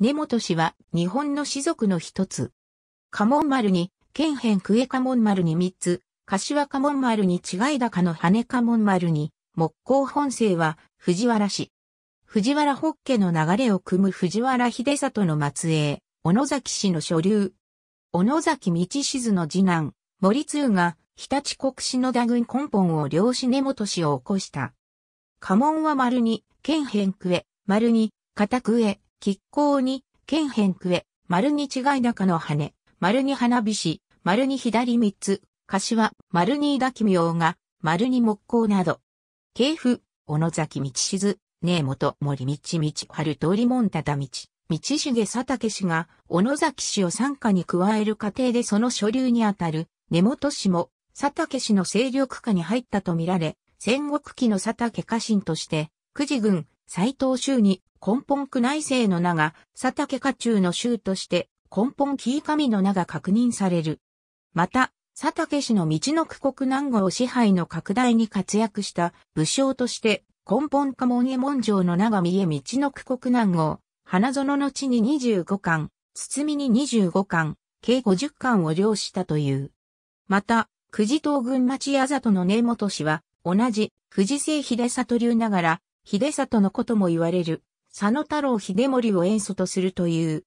根本氏は日本の士族の一つ。家紋丸に、県辺区江家紋丸に三つ、柏家紋丸に違い高の羽家紋丸に、木工本姓は藤原氏。藤原北家の流れを組む藤原秀里の末裔、小野崎氏の所流。小野崎道静の次男、森通が、日立国篠田郡根本を漁師根本氏を起こした。家紋は丸に、県辺区へ、丸に、片区へ、吉光に、剣辺区え、丸に違い高の羽、丸に花火師、丸に左三つ、柏、丸に抱き奇妙が、丸に木工など。系譜、小野崎道静、根本森道道春通り門忠道、道重佐竹氏が、小野崎氏を参加に加える過程でその所流にあたる、根本氏も、佐竹氏の勢力下に入ったとみられ、戦国期の佐竹家臣として、久慈軍、斎藤州に根本区内政の名が佐竹家中の州として根本紀伊神の名が確認される。また、佐竹氏の道の区国南郷支配の拡大に活躍した武将として根本家門へ門上の名が見え道の区国南郷、花園の地に25巻、堤に25巻、計50巻を領したという。また、久慈東軍町矢里の根本氏は、同じ、久慈聖秀里流ながら、秀里のことも言われる、佐野太郎秀森を演祖とするという。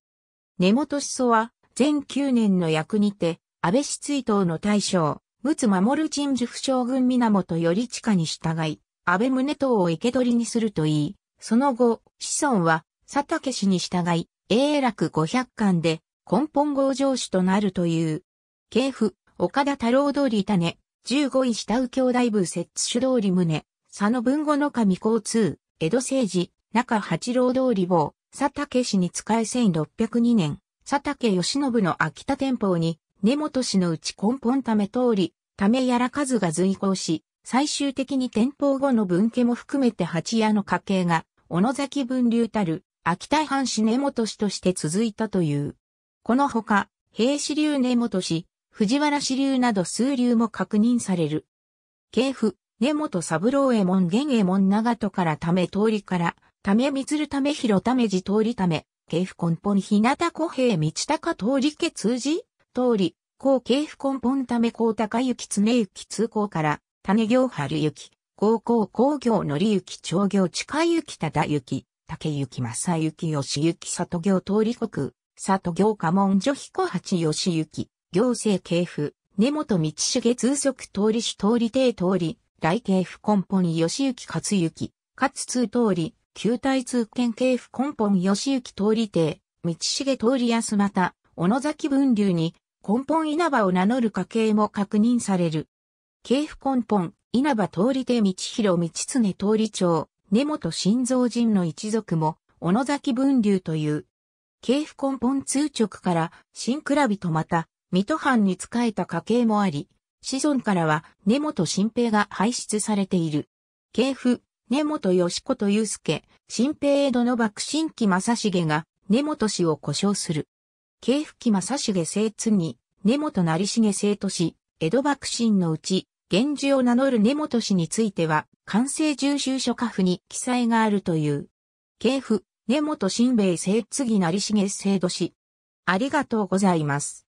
根本思想は、全9年の役にて、安倍氏追悼の大将、陸奥守陳寿府将軍源頼下に従い、安倍宗党を生け捕りにするといい、その後、子孫は、佐竹氏に従い、永楽五百0巻で、根本合上主となるという。系譜、岡田太郎通り種、15位下右京大部摂津主通り宗、佐野文後の上交通、江戸政治、中八郎通り坊、佐竹氏に仕え1602年、佐竹義信の秋田天保に、根本氏のうち根本ため通り、ためやら数が随行し、最終的に天保後の分家も含めて八屋の家系が、小野崎分流たる、秋田藩士根本氏として続いたという。このほか、平氏流根本氏、藤原氏流など数流も確認される。系譜、根本三郎右衛門玄右衛門長戸からため通りから、ためみつるため広ためじ通りため、系譜根本日向小平道高通り家通じ、通り、高系譜根本ため高高行常行通行から、種行春行、高校工業のり行長行近行忠行、竹行正行吉行里行通り国、里行家門女彦八吉行、行政系譜、根本道重通則通り主通り定通り、来系府根本義行勝行、勝通通り、旧体通県系府根本義行通り亭、道重通り安又、小野崎分流に、根本稲葉を名乗る家系も確認される。系府根本、稲葉通り亭道広道常通り町、根本新造人の一族も、小野崎分流という。系府根本通直から、新倉人また、水戸藩に仕えた家系もあり、子孫からは根本新平が輩出されている。系譜、根本義子と祐介、新平江戸の幕臣木正成が根本氏を故障する。系譜木正成生津に、根本成重生都氏、江戸幕臣のうち、源氏を名乗る根本氏については、完成重修書家譜に記載があるという。系譜、根本新兵生次成重生都氏。ありがとうございます。